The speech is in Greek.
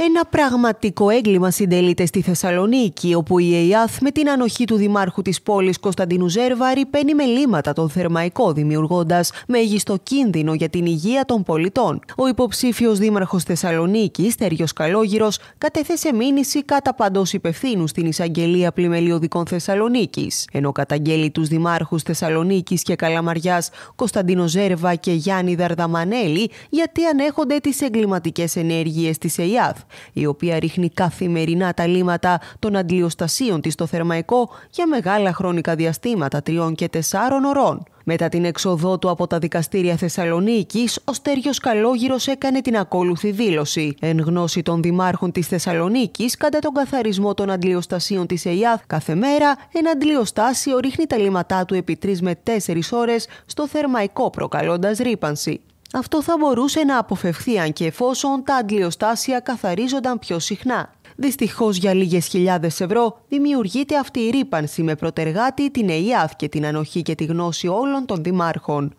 Ένα πραγματικό έγκλημα συντελείται στη Θεσσαλονίκη, όπου η ΕΙΑΘ με την ανοχή του δημάρχου της πόλης Κωνσταντίνου ρηπαίνει με μελήματα τον Θερμαϊκό, δημιουργώντας μέγιστο κίνδυνο για την υγεία των πολιτών. Ο υποψήφιος Δήμαρχος Θεσσαλονίκης, τέριο καλόγυρος, κατέθεσε μήνυση κατά παντός υπευθύνου στην Εισαγγελία Πλημελιωδικών Θεσσαλονίκης, ενώ καταγγέλει τους Δημάρχους Θεσσαλονίκης και καλαμαριάς, Κωνσταντίνο Ζέρβα και Γιάννη Δαρδαμανέλη γιατί ανέχονται τις εγκληματικές ενέργειες της ΕΙΑΘ η οποία ρίχνει καθημερινά τα λίματα των αντλιοστασίων της στο Θερμαϊκό για μεγάλα χρονικά διαστήματα τριών και τεσσάρων ωρών. Μετά την έξοδό του από τα δικαστήρια Θεσσαλονίκης, ο Στέριο Καλόγυρος έκανε την ακόλουθη δήλωση. Εν γνώση των δημάρχων της Θεσσαλονίκης, κατά τον καθαρισμό των αντλιοστασίων της ΕΙΑΘ, κάθε μέρα ένα αντλιοστάσιο ρίχνει τα λίματά του επί 3 με 4 ώρες στο θερμαϊκό, προκαλώντας ρήπανση. Αυτό θα μπορούσε να αποφευχθεί αν και εφόσον τα αντλιοστάσια καθαρίζονταν πιο συχνά. Δυστυχώς για λίγες χιλιάδες ευρώ δημιουργείται αυτή η ρήπανση με προτεργάτη την ΕΙΑΘ και την ανοχή και τη γνώση όλων των δημάρχων.